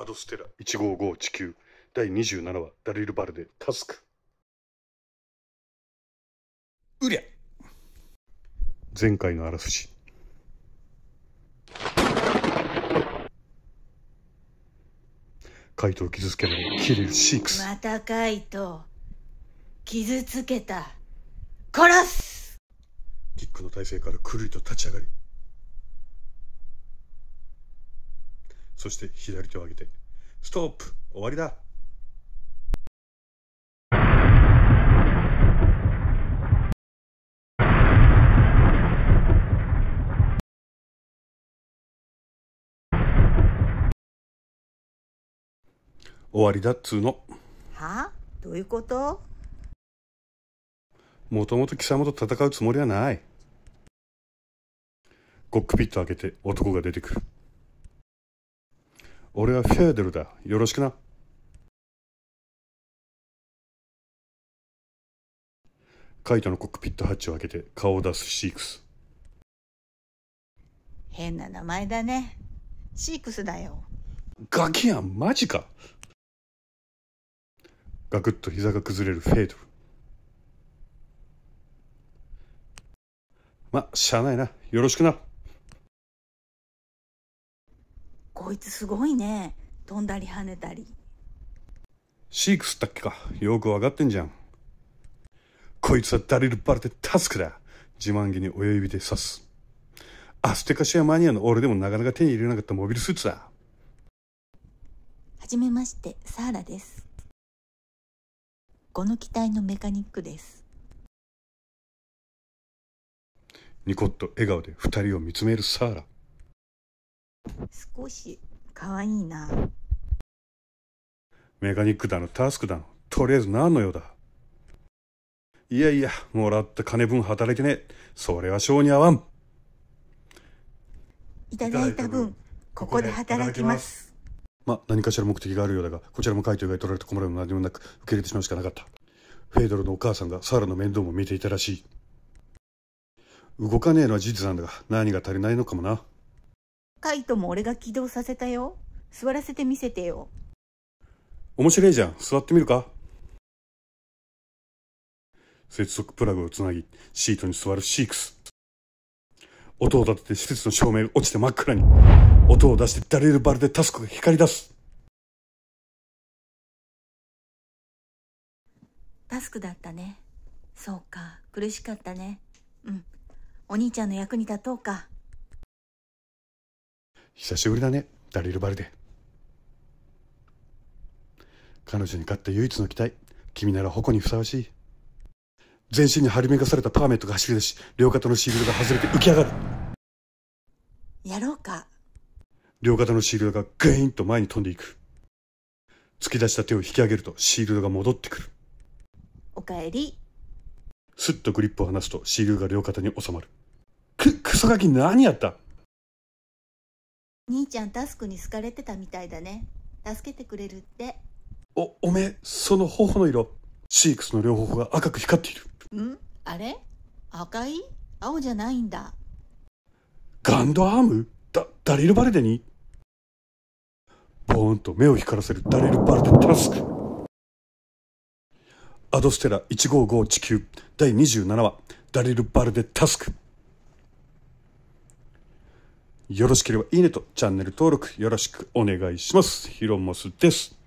アドステラ155地球第27話ダリル・バルデタスクうりゃ前回のあらすじカイトを傷つけないキリル・シークスまたカイト傷つけた殺すキックの体勢からくるりと立ち上がりそして左手を上げて、ストップ終わりだ終わりだっつうのはあどういうこともともと貴様と戦うつもりはないコックピット開けて男が出てくる俺はフェーデルだよろしくなカイトのコックピットハッチを開けて顔を出すシークス変な名前だねシークスだよガキやんマジかガクッと膝が崩れるフェードルまあしゃあないなよろしくなこいつすごいね飛んだり跳ねたりシークスだっけかよく分かってんじゃんこいつはダリルバルテタスクだ自慢げに親指で刺すアステカシアマニアの俺でもなかなか手に入れなかったモビルスーツだはじめましてサーラですこの機体のメカニックですニコッと笑顔で二人を見つめるサーラ少しかわいいなメカニックだのタスクだのとりあえず何の用だいやいやもらった金分働けねえそれは性に合わんいただいた分ここで働きますまあ何かしら目的があるようだがこちらも回答が取られて困るも何もなく受け入れてしまうしかなかったフェードルのお母さんがサラの面倒も見ていたらしい動かねえのは事実なんだが何が足りないのかもなカイトも俺が起動させたよ。座らせてみせてよ。面白いじゃん。座ってみるか接続プラグをつなぎ、シートに座るシークス。音を立てて施設の照明が落ちて真っ暗に。音を出してダレルバルでタスクが光り出す。タスクだったね。そうか、苦しかったね。うん。お兄ちゃんの役に立とうか。久しぶりだねダリル・バルデ彼女に勝った唯一の期待君なら矛にふさわしい全身に張り巡らされたパーメットが走り出し両肩のシールドが外れて浮き上がるやろうか両肩のシールドがグイーンと前に飛んでいく突き出した手を引き上げるとシールドが戻ってくるおかえりすっとグリップを離すとシールドが両肩に収まるくクソガキ何やった兄ちゃんタスクに好かれてたみたいだね助けてくれるっておおめえその頬の色シークスの両方が赤く光っているんあれ赤い青じゃないんだガンドアームだダリルバルデにボーンと目を光らせるダリルバルデタスクアドステラ155地球第27話ダリル・バルデ・タスクよろしければいいねとチャンネル登録よろしくお願いします。ひろもすです。